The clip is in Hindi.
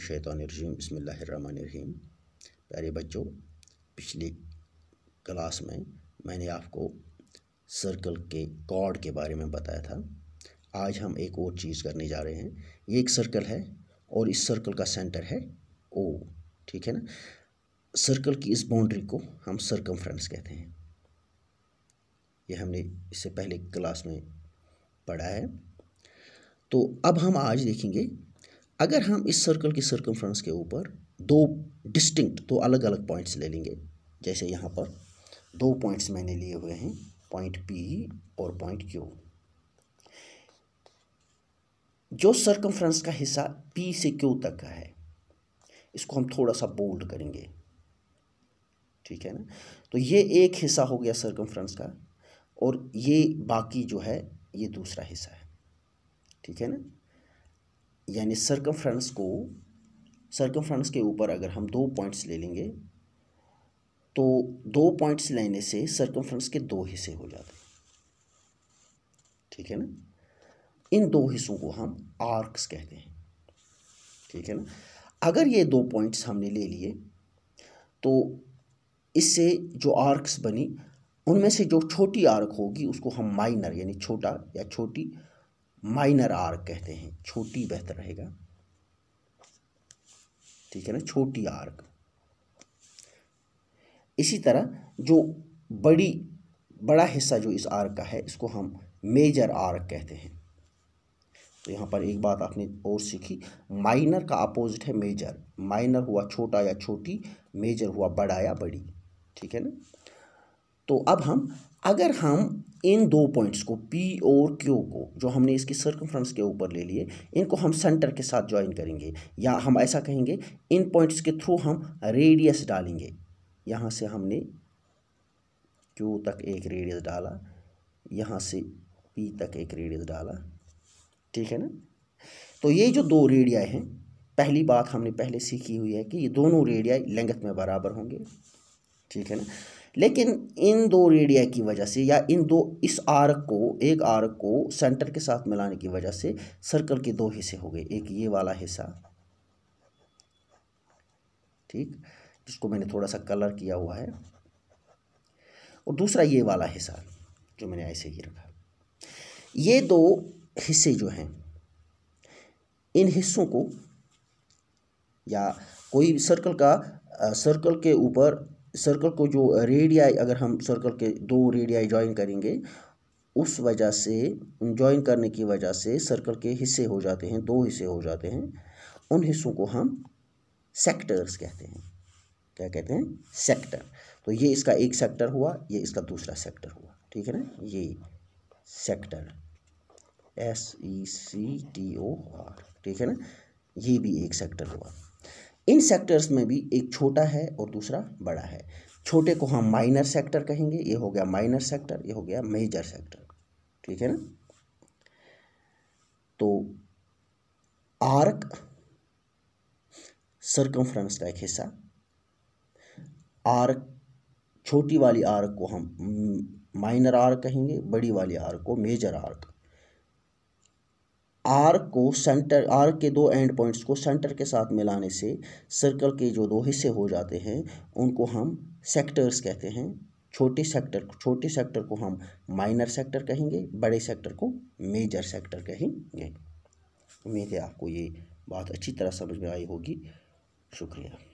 शैतान शैतानिर्रजीम बिस्मिल्लाहिर्रहमानिर्रहीम प्यारे बच्चों पिछली क्लास में मैंने आपको सर्कल के कॉर्ड के बारे में बताया था आज हम एक और चीज़ करने जा रहे हैं ये एक सर्कल है और इस सर्कल का सेंटर है ओ ठीक है ना सर्कल की इस बाउंड्री को हम सर्कम कहते हैं ये हमने इससे पहले क्लास में पढ़ा है तो अब हम आज देखेंगे अगर हम इस सर्कल की सर्कमफ्रेंस के ऊपर दो डिस्टिंक्ट दो अलग अलग पॉइंट्स ले लेंगे जैसे यहाँ पर दो पॉइंट्स मैंने लिए हुए हैं पॉइंट पी और पॉइंट क्यू जो सर्कमफ्रेंस का हिस्सा पी से क्यू तक का है इसको हम थोड़ा सा बोल्ड करेंगे ठीक है ना तो ये एक हिस्सा हो गया सर्कमफ्रेंस का और ये बाकी जो है ये दूसरा हिस्सा है ठीक है ना यानी सर्कम को सर्कम के ऊपर अगर हम दो पॉइंट्स ले लेंगे तो दो पॉइंट्स लेने से सर्कम के दो हिस्से हो जाते हैं ठीक है ना इन दो हिस्सों को हम आर्क्स कहते हैं ठीक है ना अगर ये दो पॉइंट्स हमने ले लिए तो इससे जो आर्क्स बनी उनमें से जो छोटी आर्क होगी उसको हम माइनर यानी छोटा या छोटी माइनर आर कहते हैं छोटी बेहतर रहेगा ठीक है ना छोटी आर्क इसी तरह जो बड़ी बड़ा हिस्सा जो इस आर्क का है इसको हम मेजर आर्क कहते हैं तो यहाँ पर एक बात आपने और सीखी माइनर का अपोजिट है मेजर माइनर हुआ छोटा या छोटी मेजर हुआ बड़ा या बड़ी ठीक है ना तो अब हम अगर हम इन दो पॉइंट्स को पी और क्यू को जो हमने इसकी सर्कमफ्रेंस के ऊपर ले लिए इनको हम सेंटर के साथ ज्वाइन करेंगे या हम ऐसा कहेंगे इन पॉइंट्स के थ्रू हम रेडियस डालेंगे यहाँ से हमने क्यू तक एक रेडियस डाला यहाँ से पी तक एक रेडियस डाला ठीक है ना तो ये जो दो रेडियाई हैं पहली बात हमने पहले सीखी हुई है कि ये दोनों रेडिया लेंगत में बराबर होंगे ठीक है ना लेकिन इन दो रेडिया की वजह से या इन दो इस आर्क को एक आर्क को सेंटर के साथ मिलाने की वजह से सर्कल के दो हिस्से हो गए एक ये वाला हिस्सा ठीक जिसको मैंने थोड़ा सा कलर किया हुआ है और दूसरा ये वाला हिस्सा जो मैंने ऐसे ही रखा ये दो हिस्से जो हैं इन हिस्सों को या कोई सर्कल का सर्कल के ऊपर सर्कल को जो रेडियाई अगर हम सर्कल के दो रेडियाई ज्वाइन करेंगे उस वजह से ज्वाइन करने की वजह से सर्कल के हिस्से हो जाते हैं दो हिस्से हो जाते हैं उन हिस्सों को हम सेक्टर्स कहते हैं क्या कहते हैं सेक्टर तो ये इसका एक सेक्टर हुआ ये इसका दूसरा सेक्टर हुआ ठीक है ना ये sector S E C T O R ठीक है ना ये भी एक सेक्टर हुआ इन सेक्टर्स में भी एक छोटा है और दूसरा बड़ा है छोटे को हम माइनर सेक्टर कहेंगे ये हो गया माइनर सेक्टर ये हो गया मेजर सेक्टर ठीक है ना तो आर्क सरकमफ्रेंस का एक हिस्सा आर्क छोटी वाली आर्क को हम माइनर आर्क कहेंगे बड़ी वाली आर्क को मेजर आर्क आर को सेंटर आर के दो एंड पॉइंट्स को सेंटर के साथ मिलाने से सर्कल के जो दो हिस्से हो जाते हैं उनको हम सेक्टर्स कहते हैं छोटे सेक्टर छोटे सेक्टर को हम माइनर सेक्टर कहेंगे बड़े सेक्टर को मेजर सेक्टर कहेंगे उम्मीद है आपको ये बात अच्छी तरह समझ में आई होगी शुक्रिया